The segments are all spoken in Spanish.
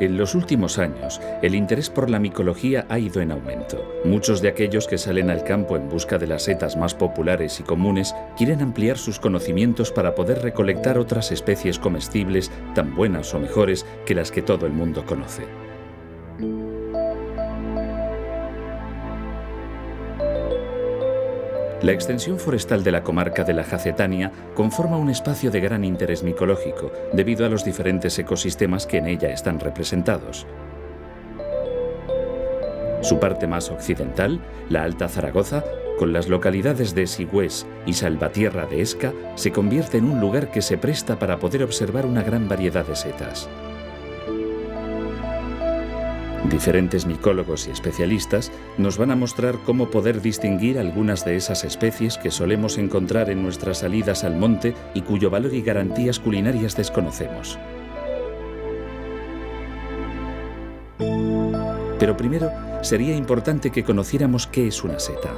En los últimos años, el interés por la micología ha ido en aumento. Muchos de aquellos que salen al campo en busca de las setas más populares y comunes quieren ampliar sus conocimientos para poder recolectar otras especies comestibles tan buenas o mejores que las que todo el mundo conoce. La extensión forestal de la comarca de la Jacetania conforma un espacio de gran interés micológico, debido a los diferentes ecosistemas que en ella están representados. Su parte más occidental, la Alta Zaragoza, con las localidades de Sigüés y Salvatierra de Esca, se convierte en un lugar que se presta para poder observar una gran variedad de setas. Diferentes micólogos y especialistas nos van a mostrar cómo poder distinguir algunas de esas especies que solemos encontrar en nuestras salidas al monte y cuyo valor y garantías culinarias desconocemos. Pero primero, sería importante que conociéramos qué es una seta.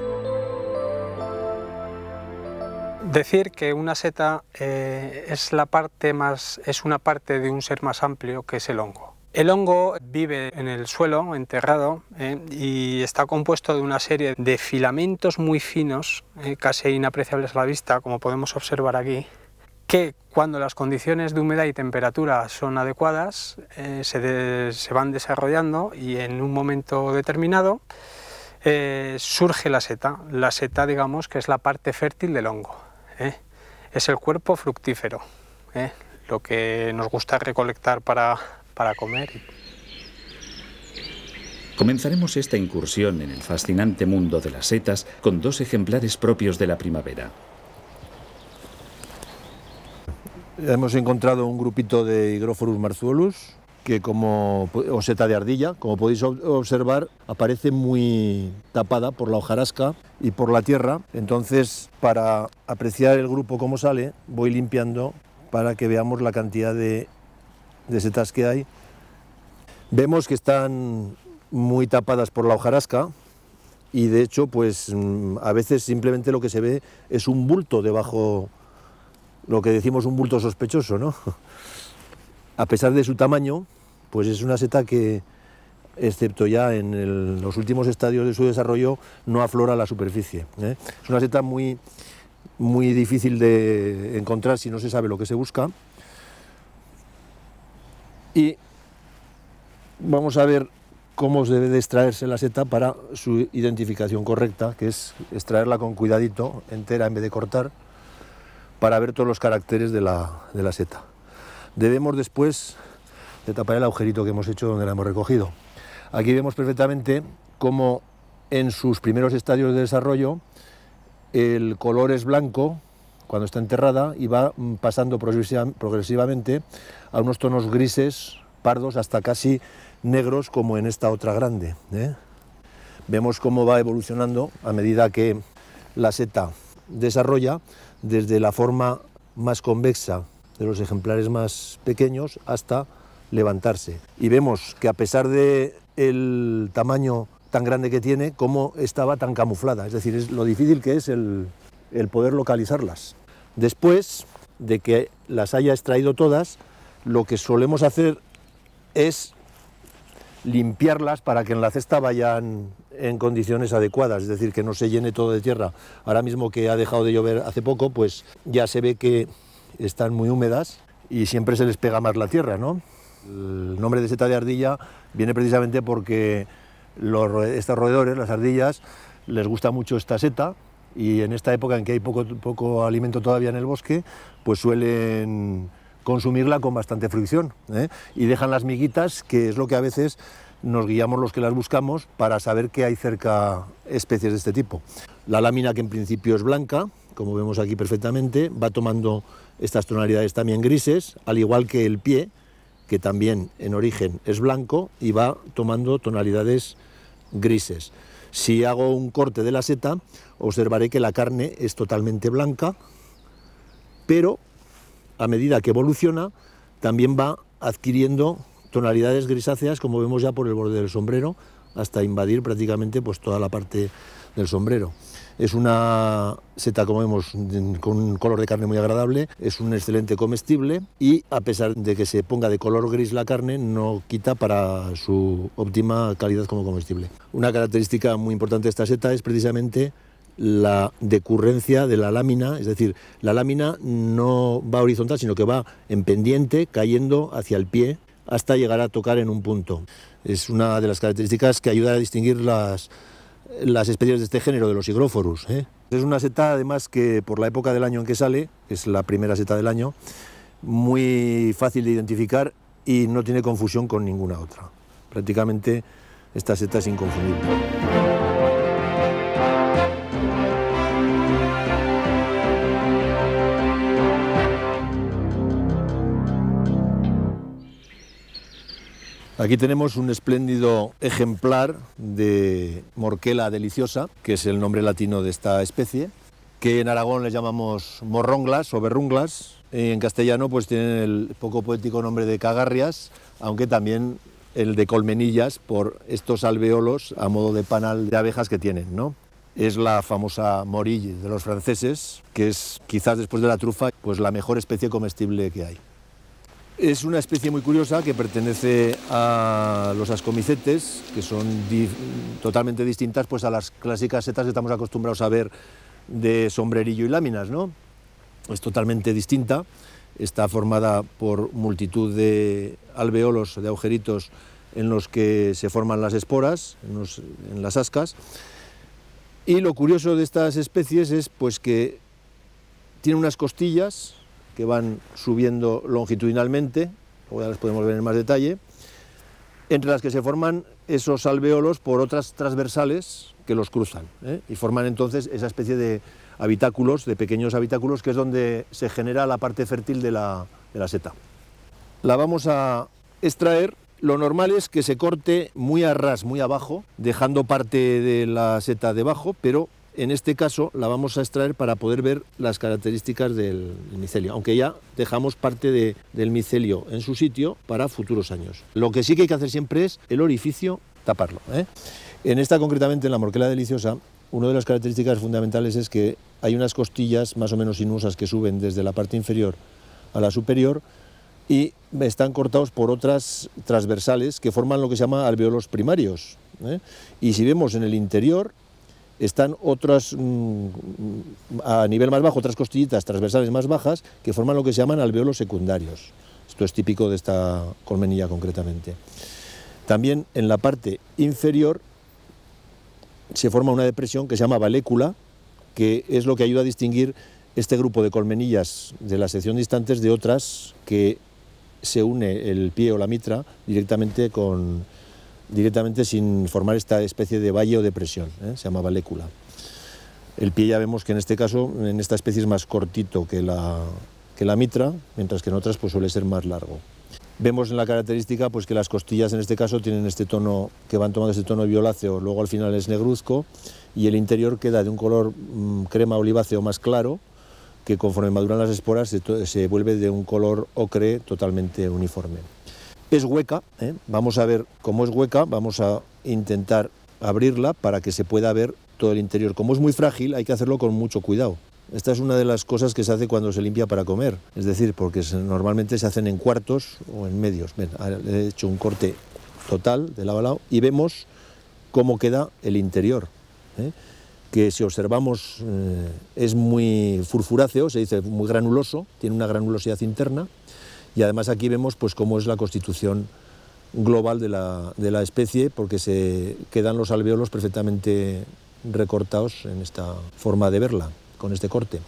Decir que una seta eh, es, la parte más, es una parte de un ser más amplio que es el hongo. El hongo vive en el suelo, enterrado, eh, y está compuesto de una serie de filamentos muy finos, eh, casi inapreciables a la vista, como podemos observar aquí, que cuando las condiciones de humedad y temperatura son adecuadas, eh, se, van desarrollando y en un momento determinado surge la seta. La seta, digamos, que es la parte fértil del hongo. Es el cuerpo fructífero, lo que nos gusta recolectar para para comer. Comenzaremos esta incursión en el fascinante mundo de las setas con dos ejemplares propios de la primavera. Hemos encontrado un grupito de Hygrophorus marzuolus, que como, o seta de ardilla, como podéis observar, aparece muy tapada por la hojarasca y por la tierra. Entonces, para apreciar el grupo como sale, voy limpiando para que veamos la cantidad de de setas que hay. Vemos que están muy tapadas por la hojarasca y de hecho pues mm, a veces simplemente lo que se ve es un bulto debajo, lo que decimos un bulto sospechoso, ¿no? A pesar de su tamaño, pues es una seta que, excepto ya en los últimos estadios de su desarrollo, no aflora la superficie. ¿eh? Es una seta muy, muy difícil de encontrar si no se sabe lo que se busca y vamos a ver cómo debe de extraerse la seta para su identificación correcta, que es extraerla con cuidadito, entera en vez de cortar, para ver todos los caracteres de la, seta. Debemos después de tapar el agujerito que hemos hecho donde la hemos recogido. Aquí vemos perfectamente cómo en sus primeros estadios de desarrollo el color es blanco, cuando está enterrada y va mm, pasando progresivamente a unos tonos grises, pardos, hasta casi negros como en esta otra grande. ¿eh? Vemos cómo va evolucionando a medida que la seta desarrolla desde la forma más convexa de los ejemplares más pequeños hasta levantarse. Y vemos que a pesar de el tamaño tan grande que tiene, cómo estaba tan camuflada. Es decir, es lo difícil que es el poder localizarlas. Después de que las haya extraído todas, lo que solemos hacer es limpiarlas para que en la cesta vayan en condiciones adecuadas, es decir, que no se llene todo de tierra. Ahora mismo que ha dejado de llover hace poco, pues ya se ve que están muy húmedas y siempre se les pega más la tierra, ¿no? El nombre de seta de ardilla viene precisamente porque estos roedores, las ardillas, les gusta mucho esta seta, y en esta época en que hay poco, alimento todavía en el bosque, pues suelen consumirla con bastante fricción ¿eh? y dejan las miguitas, que es lo que a veces nos guiamos los que las buscamos para saber que hay cerca especies de este tipo. La lámina que en principio es blanca, como vemos aquí perfectamente, va tomando estas tonalidades también grises, al igual que el pie, que también en origen es blanco y va tomando tonalidades grises. Si hago un corte de la seta, observaré que la carne es totalmente blanca, pero a medida que evoluciona, también va adquiriendo tonalidades grisáceas, como vemos ya por el borde del sombrero, hasta invadir prácticamente pues, toda la parte del sombrero. Es una seta, como vemos, con un color de carne muy agradable, es un excelente comestible y a pesar de que se ponga de color gris la carne, no quita para su óptima calidad como comestible. Una característica muy importante de esta seta es precisamente la decurrencia de la lámina, es decir, la lámina no va horizontal, sino que va en pendiente, cayendo hacia el pie hasta llegar a tocar en un punto. Es una de las características que ayuda a distinguir las, las especies de este género, de los higróforos. ¿eh? Es una seta, además, que por la época del año en que sale, es la primera seta del año, muy fácil de identificar y no tiene confusión con ninguna otra. Prácticamente esta seta es inconfundible. Aquí tenemos un espléndido ejemplar de morquela deliciosa, que es el nombre latino de esta especie, que en Aragón le llamamos morronglas o berrunglas, en castellano pues tienen el poco poético nombre de cagarrias, aunque también el de colmenillas por estos alveolos a modo de panal de abejas que tienen, ¿no? Es la famosa morille de los franceses, que es quizás después de la trufa, pues la mejor especie comestible que hay. Es una especie muy curiosa que pertenece a los ascomicetes, que son totalmente distintas pues, a las clásicas setas que estamos acostumbrados a ver de sombrerillo y láminas. ¿no? Es totalmente distinta, está formada por multitud de alveolos, de agujeritos en los que se forman las esporas, en, en las ascas. Y lo curioso de estas especies es pues, que tiene unas costillas que van subiendo longitudinalmente, luego ya les podemos ver en más detalle, entre las que se forman esos alveolos por otras transversales que los cruzan ¿eh? y forman entonces esa especie de habitáculos, de pequeños habitáculos, que es donde se genera la parte fértil de la, de la seta. La vamos a extraer lo normal es que se corte muy a ras, muy abajo, dejando parte de la seta debajo, pero en este caso la vamos a extraer para poder ver las características del micelio, aunque ya dejamos parte de, del micelio en su sitio para futuros años. Lo que sí que hay que hacer siempre es el orificio taparlo. ¿eh? En esta concretamente, en la morquela deliciosa, una de las características fundamentales es que hay unas costillas más o menos inusas que suben desde la parte inferior a la superior y están cortados por otras transversales que forman lo que se llama alveolos primarios. ¿eh? Y si vemos en el interior, están otras, mm, a nivel más bajo, otras costillitas transversales más bajas, que forman lo que se llaman alveolos secundarios. Esto es típico de esta colmenilla concretamente. También en la parte inferior se forma una depresión que se llama valécula, que es lo que ayuda a distinguir este grupo de colmenillas de la sección distantes de otras que se une el pie o la mitra directamente con, directamente sin formar esta especie de valle o depresión, ¿eh? se llama valécula. El pie ya vemos que en este caso, en esta especie es más cortito que la, que la mitra, mientras que en otras pues, suele ser más largo. Vemos en la característica pues, que las costillas en este caso tienen este tono, que van tomando este tono violáceo, luego al final es negruzco y el interior queda de un color mm, crema oliváceo más claro, que conforme maduran las esporas se vuelve de un color ocre totalmente uniforme. Es hueca, ¿eh? vamos a ver cómo es hueca, vamos a intentar abrirla para que se pueda ver todo el interior. Como es muy frágil, hay que hacerlo con mucho cuidado. Esta es una de las cosas que se hace cuando se limpia para comer, es decir, porque normalmente se hacen en cuartos o en medios. he hecho un corte total de lado a lado y vemos cómo queda el interior, ¿eh? que si observamos eh, es muy furfuráceo, se dice muy granuloso, tiene una granulosidad interna, y además aquí vemos pues, cómo es la constitución global de la, de la especie, porque se quedan los alveolos perfectamente recortados en esta forma de verla, con este corte.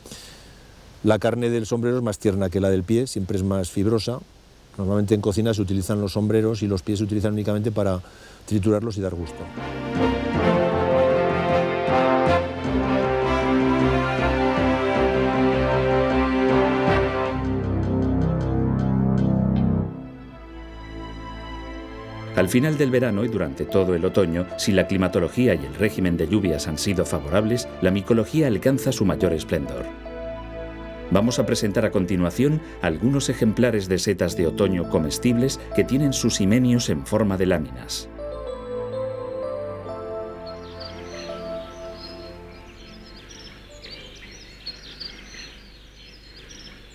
La carne del sombrero es más tierna que la del pie, siempre es más fibrosa. Normalmente en cocina se utilizan los sombreros y los pies se utilizan únicamente para triturarlos y dar gusto. Al final del verano y durante todo el otoño, si la climatología y el régimen de lluvias han sido favorables, la micología alcanza su mayor esplendor. Vamos a presentar a continuación algunos ejemplares de setas de otoño comestibles que tienen sus himenios en forma de láminas.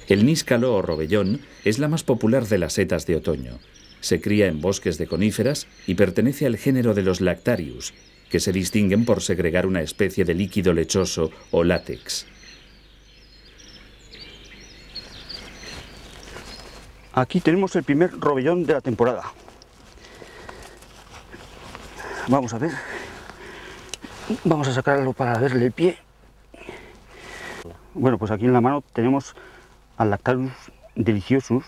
El níscalo o robellón es la más popular de las setas de otoño. Se cría en bosques de coníferas y pertenece al género de los lactarius, que se distinguen por segregar una especie de líquido lechoso o látex. Aquí tenemos el primer robellón de la temporada. Vamos a ver. Vamos a sacarlo para verle el pie. Bueno, pues aquí en la mano tenemos al lactarius deliciosus,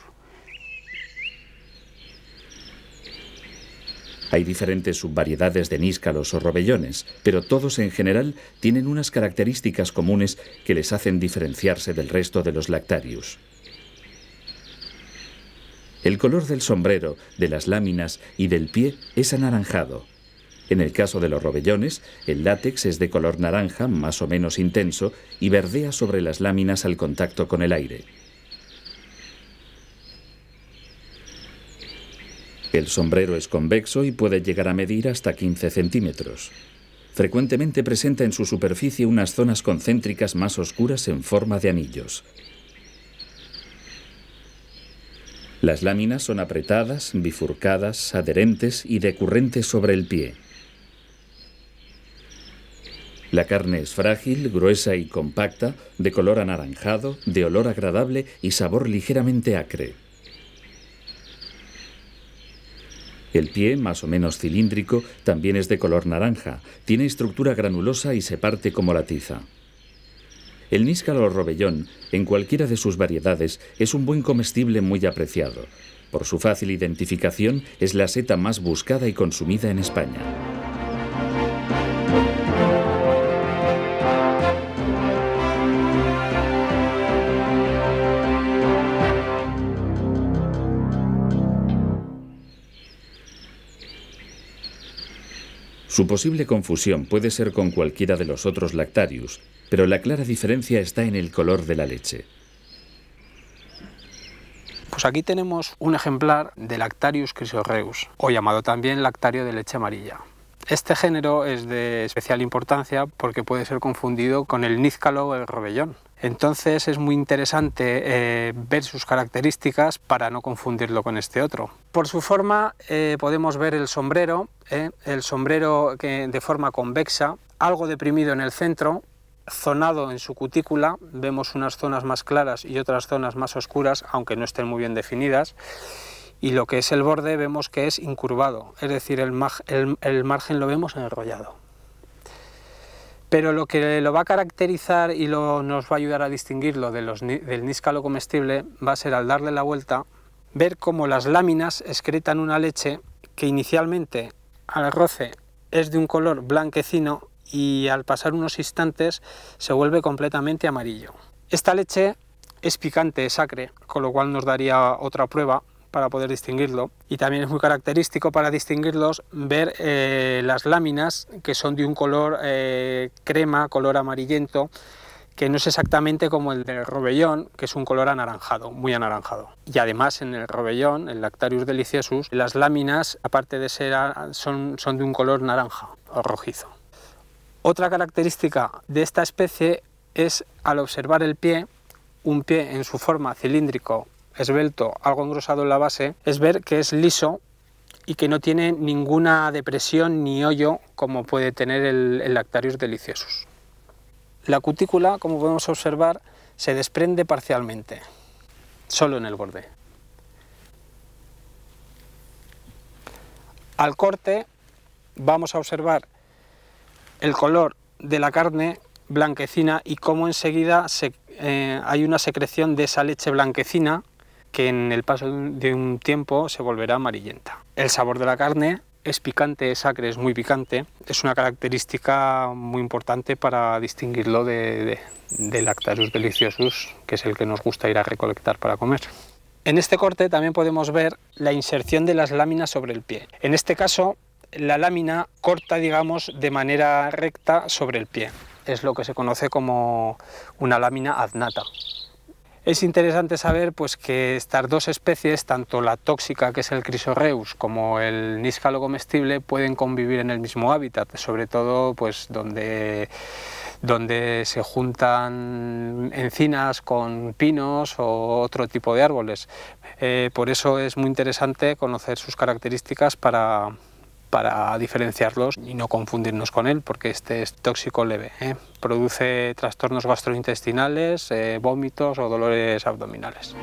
Hay diferentes subvariedades de níscalos o robellones, pero todos en general tienen unas características comunes que les hacen diferenciarse del resto de los lactarius. El color del sombrero, de las láminas y del pie es anaranjado. En el caso de los robellones, el látex es de color naranja más o menos intenso y verdea sobre las láminas al contacto con el aire. El sombrero es convexo y puede llegar a medir hasta 15 centímetros. Frecuentemente presenta en su superficie unas zonas concéntricas más oscuras en forma de anillos. Las láminas son apretadas, bifurcadas, adherentes y decurrentes sobre el pie. La carne es frágil, gruesa y compacta, de color anaranjado, de olor agradable y sabor ligeramente acre. El pie, más o menos cilíndrico, también es de color naranja, tiene estructura granulosa y se parte como la tiza. El níscalo robellón, en cualquiera de sus variedades, es un buen comestible muy apreciado. Por su fácil identificación, es la seta más buscada y consumida en España. Su posible confusión puede ser con cualquiera de los otros lactarius, pero la clara diferencia está en el color de la leche. Pues aquí tenemos un ejemplar de Lactarius chrysoreus, o llamado también lactario de leche amarilla. Este género es de especial importancia porque puede ser confundido con el nízcalo o el robellón, entonces es muy interesante eh, ver sus características para no confundirlo con este otro. Por su forma eh, podemos ver el sombrero, eh, el sombrero que, de forma convexa, algo deprimido en el centro, zonado en su cutícula, vemos unas zonas más claras y otras zonas más oscuras, aunque no estén muy bien definidas, y lo que es el borde vemos que es incurvado, es decir, el margen lo vemos enrollado. Pero lo que lo va a caracterizar y lo, nos va a ayudar a distinguirlo del níscalo comestible va a ser al darle la vuelta, ver cómo las láminas excretan una leche que inicialmente al roce es de un color blanquecino y al pasar unos instantes se vuelve completamente amarillo. Esta leche es picante, es acre, con lo cual nos daría otra prueba para poder distinguirlo. Y también es muy característico para distinguirlos ver eh, las láminas que son de un color eh, crema, color amarillento, que no es exactamente como el del robellón, que es un color anaranjado, muy anaranjado. Y además en el robellón, el Lactarius deliciosus, las láminas, aparte de ser ah, son, son de un color naranja o rojizo. Otra característica de esta especie es al observar el pie, un pie en su forma cilíndrico esbelto, algo engrosado en la base, es ver que es liso y que no tiene ninguna depresión ni hoyo como puede tener el, Lactarius deliciosus. La cutícula, como podemos observar, se desprende parcialmente, solo en el borde. Al corte vamos a observar el color de la carne blanquecina y cómo enseguida eh, hay una secreción de esa leche blanquecina que en el paso de un tiempo se volverá amarillenta. El sabor de la carne es picante, es acre, es muy picante. Es una característica muy importante para distinguirlo de, de, deliciosus, que es el que nos gusta ir a recolectar para comer. En este corte también podemos ver la inserción de las láminas sobre el pie. En este caso, la lámina corta, digamos, de manera recta sobre el pie. Es lo que se conoce como una lámina adnata. Es interesante saber pues, que estas dos especies, tanto la tóxica, que es el crisoreus como el níscalo comestible, pueden convivir en el mismo hábitat, sobre todo pues, donde donde se juntan encinas con pinos o otro tipo de árboles. Eh, por eso es muy interesante conocer sus características para, para diferenciarlos y no confundirnos con él, porque este es tóxico leve. ¿eh? Produce trastornos gastrointestinales, eh, vómitos o dolores abdominales.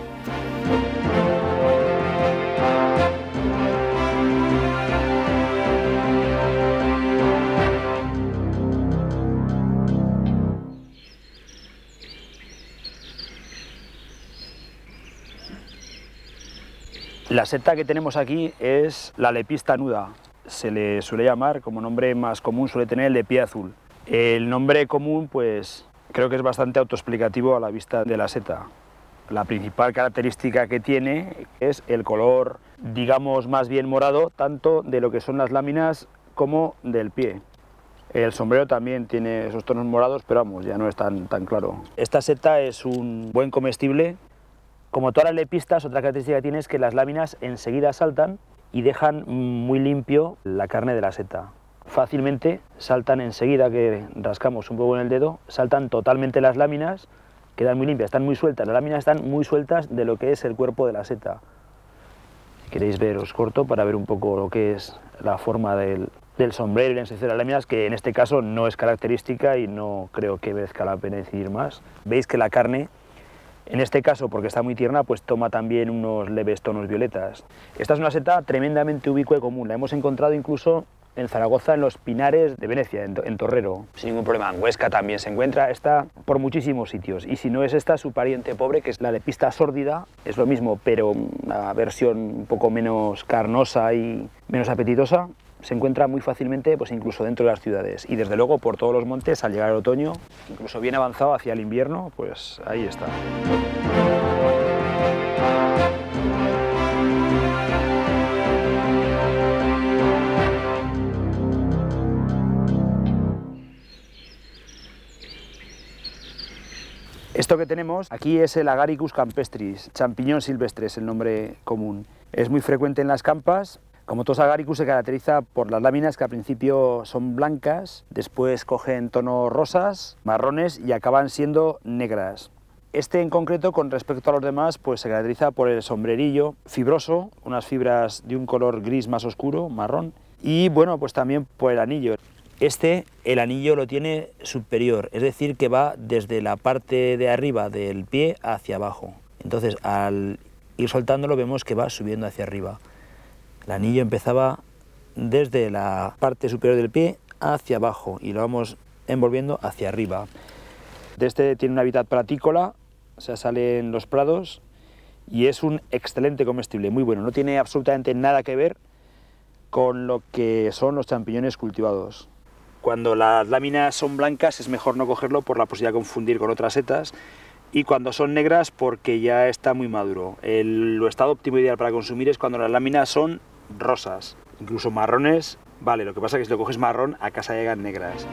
La seta que tenemos aquí es la lepista nuda, se le suele llamar, como nombre más común suele tener el de pie azul. El nombre común pues creo que es bastante autoexplicativo a la vista de la seta. La principal característica que tiene es el color, digamos más bien morado, tanto de lo que son las láminas como del pie. El sombrero también tiene esos tonos morados, pero vamos, ya no es tan, claro. Esta seta es un buen comestible. Como todas las lepistas, otra característica que tiene es que las láminas enseguida saltan y dejan muy limpio la carne de la seta. Fácilmente saltan enseguida que rascamos un poco en el dedo, saltan totalmente las láminas, quedan muy limpias, están muy sueltas, las láminas están muy sueltas de lo que es el cuerpo de la seta. Si queréis veros corto para ver un poco lo que es la forma del, sombrero y la de las láminas, que en este caso no es característica y no creo que merezca la pena decidir más. Veis que la carne en este caso, porque está muy tierna, pues toma también unos leves tonos violetas. Esta es una seta tremendamente ubicua y común. La hemos encontrado incluso en Zaragoza, en los Pinares de Venecia, en, Torrero. Sin ningún problema, en Huesca también se encuentra, está por muchísimos sitios. Y si no es esta, su pariente pobre, que es la lepista sórdida, es lo mismo, pero una mm, versión un poco menos carnosa y menos apetitosa se encuentra muy fácilmente pues incluso dentro de las ciudades y desde luego por todos los montes al llegar el otoño, incluso bien avanzado hacia el invierno, pues ahí está. Esto que tenemos aquí es el Agaricus campestris, champiñón silvestre es el nombre común. Es muy frecuente en las campas como todos Agaricus, se caracteriza por las láminas que al principio son blancas, después cogen tonos rosas, marrones y acaban siendo negras. Este en concreto, con respecto a los demás, pues se caracteriza por el sombrerillo fibroso, unas fibras de un color gris más oscuro, marrón, y bueno, pues también por el anillo. Este, el anillo lo tiene superior, es decir, que va desde la parte de arriba del pie hacia abajo. Entonces, al ir soltándolo, vemos que va subiendo hacia arriba. El anillo empezaba desde la parte superior del pie hacia abajo y lo vamos envolviendo hacia arriba. este tiene un hábitat platícola, o sea, sale en los prados y es un excelente comestible, muy bueno. No tiene absolutamente nada que ver con lo que son los champiñones cultivados. Cuando las láminas son blancas es mejor no cogerlo por la posibilidad de confundir con otras setas y cuando son negras porque ya está muy maduro. El lo estado óptimo ideal para consumir es cuando las láminas son rosas, incluso marrones, vale, lo que pasa es que si lo coges marrón, a casa llegan negras.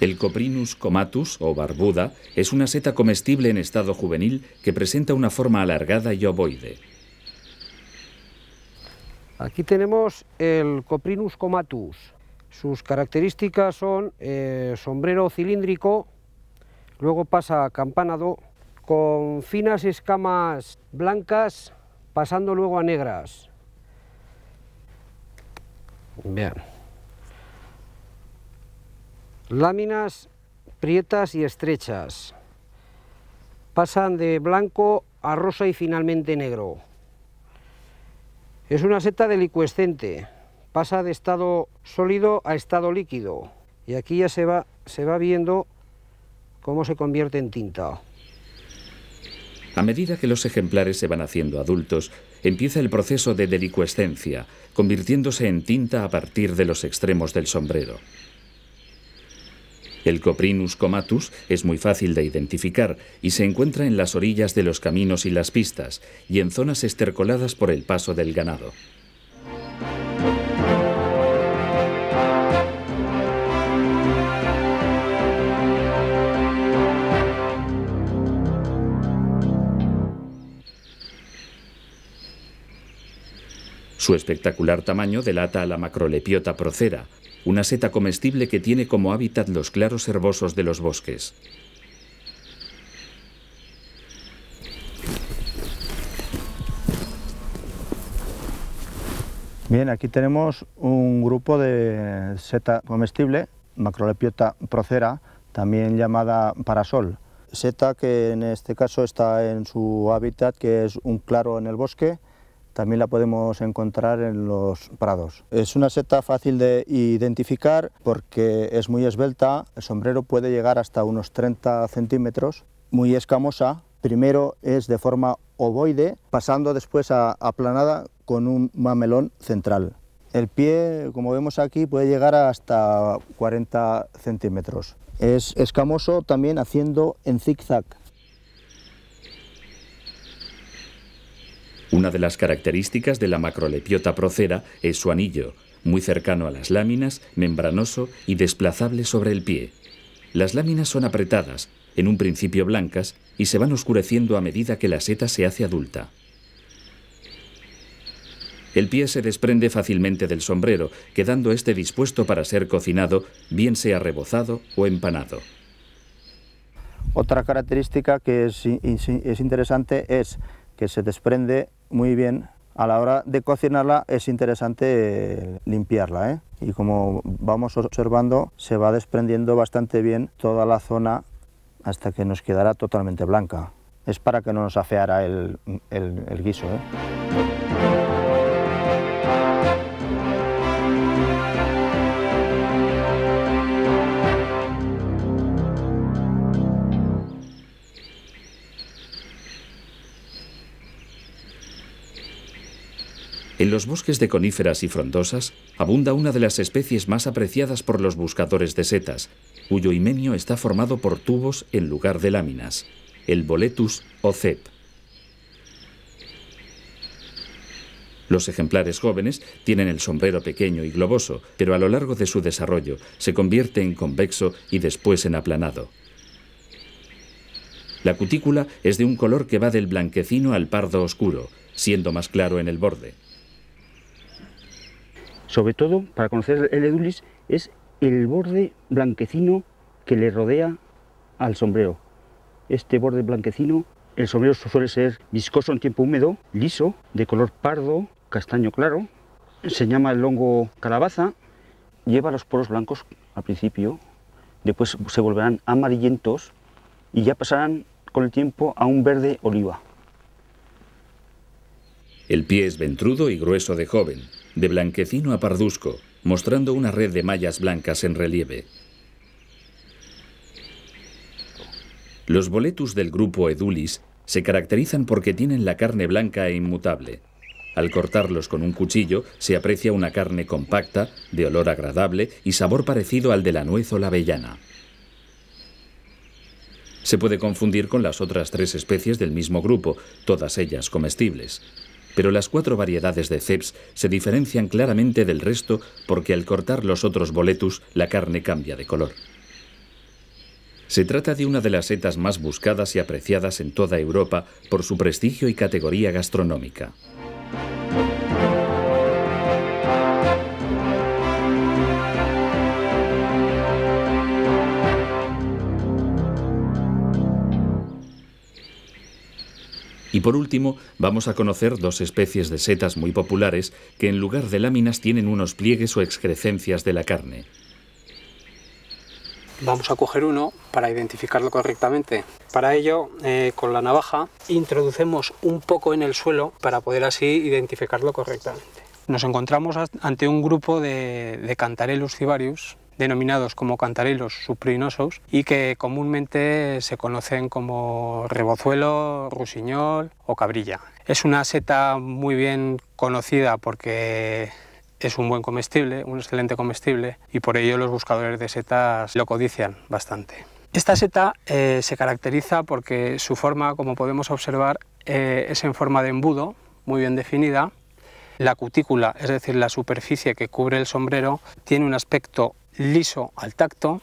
El Coprinus comatus o barbuda es una seta comestible en estado juvenil que presenta una forma alargada y ovoide. Aquí tenemos el Coprinus comatus. Sus características son eh, sombrero cilíndrico, luego pasa campanado, con finas escamas blancas, pasando luego a negras. Láminas prietas y estrechas. Pasan de blanco a rosa y finalmente negro. Es una seta delicuescente, pasa de estado sólido a estado líquido y aquí ya se va, se va viendo cómo se convierte en tinta. A medida que los ejemplares se van haciendo adultos, empieza el proceso de delicuescencia, convirtiéndose en tinta a partir de los extremos del sombrero. El Coprinus comatus es muy fácil de identificar y se encuentra en las orillas de los caminos y las pistas y en zonas estercoladas por el paso del ganado. Su espectacular tamaño delata a la macrolepiota procera, una seta comestible que tiene como hábitat los claros herbosos de los bosques. Bien, aquí tenemos un grupo de seta comestible, Macrolepiota procera, también llamada parasol. Seta que en este caso está en su hábitat, que es un claro en el bosque, también la podemos encontrar en los prados. Es una seta fácil de identificar porque es muy esbelta, el sombrero puede llegar hasta unos 30 centímetros, muy escamosa, primero es de forma ovoide, pasando después a aplanada con un mamelón central. El pie, como vemos aquí, puede llegar hasta 40 centímetros. Es escamoso también haciendo en zigzag. Una de las características de la macrolepiota procera es su anillo, muy cercano a las láminas, membranoso y desplazable sobre el pie. Las láminas son apretadas, en un principio blancas, y se van oscureciendo a medida que la seta se hace adulta. El pie se desprende fácilmente del sombrero, quedando este dispuesto para ser cocinado, bien sea rebozado o empanado. Otra característica que es, interesante es que se desprende muy bien. A la hora de cocinarla es interesante eh, limpiarla ¿eh? y como vamos observando se va desprendiendo bastante bien toda la zona hasta que nos quedará totalmente blanca. Es para que no nos afeara el, el, guiso. ¿eh? En los bosques de coníferas y frondosas abunda una de las especies más apreciadas por los buscadores de setas, cuyo himenio está formado por tubos en lugar de láminas, el Boletus o cep. Los ejemplares jóvenes tienen el sombrero pequeño y globoso, pero a lo largo de su desarrollo se convierte en convexo y después en aplanado. La cutícula es de un color que va del blanquecino al pardo oscuro, siendo más claro en el borde. Sobre todo, para conocer el edulis, es el borde blanquecino que le rodea al sombrero. Este borde blanquecino, el sombrero suele ser viscoso en tiempo húmedo, liso, de color pardo, castaño claro. Se llama el hongo calabaza, lleva los poros blancos al principio, después se volverán amarillentos y ya pasarán con el tiempo a un verde oliva. El pie es ventrudo y grueso de joven, de blanquecino a pardusco, mostrando una red de mallas blancas en relieve. Los boletus del grupo Edulis se caracterizan porque tienen la carne blanca e inmutable. Al cortarlos con un cuchillo se aprecia una carne compacta, de olor agradable y sabor parecido al de la nuez o la avellana. Se puede confundir con las otras tres especies del mismo grupo, todas ellas comestibles pero las cuatro variedades de ceps se diferencian claramente del resto porque al cortar los otros boletus la carne cambia de color. Se trata de una de las setas más buscadas y apreciadas en toda Europa por su prestigio y categoría gastronómica. Y por último, vamos a conocer dos especies de setas muy populares que en lugar de láminas tienen unos pliegues o excrecencias de la carne. Vamos a coger uno para identificarlo correctamente. Para ello, eh, con la navaja, introducemos un poco en el suelo para poder así identificarlo correctamente. Nos encontramos ante un grupo de, de Cantarellus cibarius, denominados como cantarelos suprinosos y que comúnmente se conocen como rebozuelo, rusiñol o cabrilla. Es una seta muy bien conocida porque es un buen comestible, un excelente comestible y por ello los buscadores de setas lo codician bastante. Esta seta eh, se caracteriza porque su forma, como podemos observar, eh, es en forma de embudo, muy bien definida. La cutícula, es decir, la superficie que cubre el sombrero, tiene un aspecto liso al tacto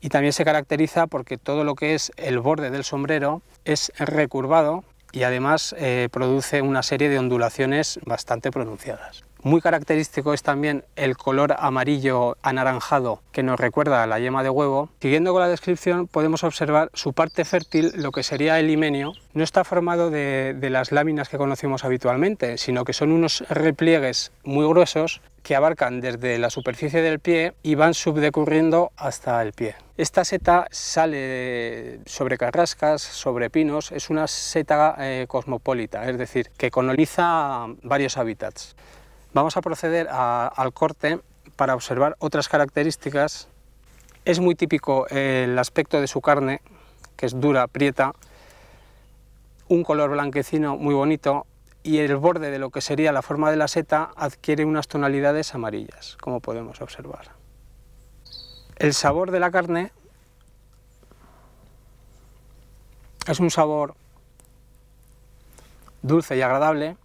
y también se caracteriza porque todo lo que es el borde del sombrero es recurvado y además eh, produce una serie de ondulaciones bastante pronunciadas. Muy característico es también el color amarillo anaranjado que nos recuerda a la yema de huevo. Siguiendo con la descripción podemos observar su parte fértil, lo que sería el himenio, no está formado de, de las láminas que conocemos habitualmente, sino que son unos repliegues muy gruesos que abarcan desde la superficie del pie y van subdecurriendo hasta el pie. Esta seta sale sobre carrascas, sobre pinos, es una seta eh, cosmopolita, es decir, que coloniza varios hábitats. Vamos a proceder al corte para observar otras características. Es muy típico el aspecto de su carne, que es dura, prieta, un color blanquecino muy bonito, y el borde de lo que sería la forma de la seta adquiere unas tonalidades amarillas, como podemos observar. El sabor de la carne es un sabor dulce y agradable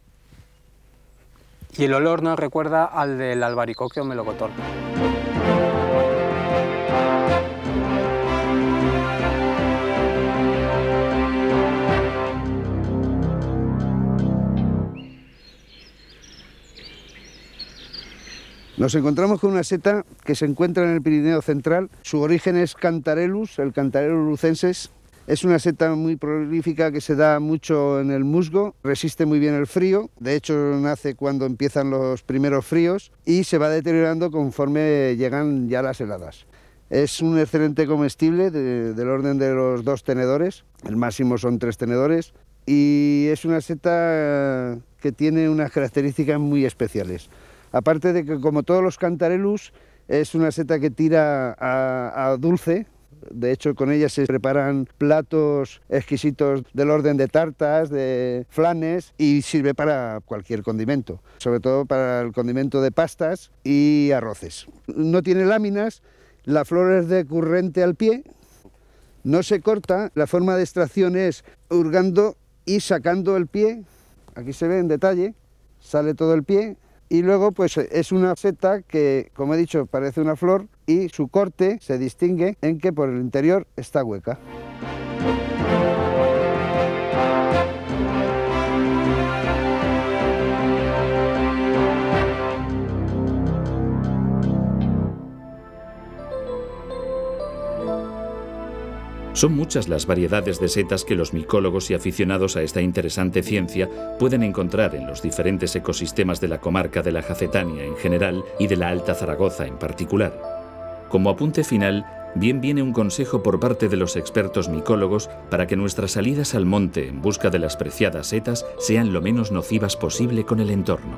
y el olor nos recuerda al del albaricoque o melocotón. Nos encontramos con una seta que se encuentra en el Pirineo Central. Su origen es Cantarellus, el Cantarellus lucensis. Es una seta muy prolífica que se da mucho en el musgo, resiste muy bien el frío, de hecho nace cuando empiezan los primeros fríos y se va deteriorando conforme llegan ya las heladas. Es un excelente comestible del orden de los dos tenedores, el máximo son tres tenedores, y es una seta que tiene unas características muy especiales. Aparte de que, como todos los cantarelus, es una seta que tira a, dulce, de hecho, con ella se preparan platos exquisitos del orden de tartas, de flanes y sirve para cualquier condimento, sobre todo para el condimento de pastas y arroces. No tiene láminas, la flor es de al pie, no se corta, la forma de extracción es hurgando y sacando el pie. Aquí se ve en detalle, sale todo el pie, y luego pues es una seta que, como he dicho, parece una flor y su corte se distingue en que por el interior está hueca. Son muchas las variedades de setas que los micólogos y aficionados a esta interesante ciencia pueden encontrar en los diferentes ecosistemas de la comarca de la Jacetania en general y de la Alta Zaragoza en particular. Como apunte final, bien viene un consejo por parte de los expertos micólogos para que nuestras salidas al monte en busca de las preciadas setas sean lo menos nocivas posible con el entorno.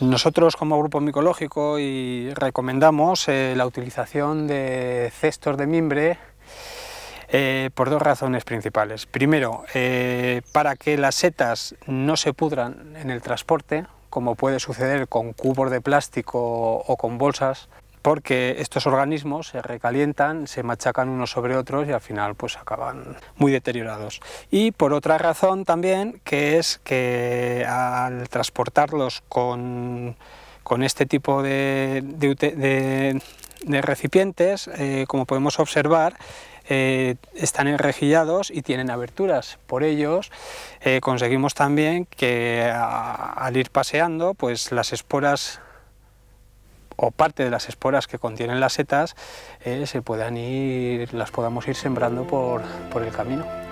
Nosotros como grupo micológico y recomendamos eh, la utilización de cestos de mimbre eh, por dos razones principales. Primero, eh, para que las setas no se pudran en el transporte, como puede suceder con cubos de plástico o con bolsas porque estos organismos se recalientan, se machacan unos sobre otros y al final pues acaban muy deteriorados. Y por otra razón también, que es que al transportarlos con, este tipo de, recipientes, eh, como podemos observar, eh, están enrejillados y tienen aberturas. Por ellos eh, conseguimos también que al ir paseando, pues las esporas o parte de las esporas que contienen las setas eh, se puedan ir, las podamos ir sembrando por el camino.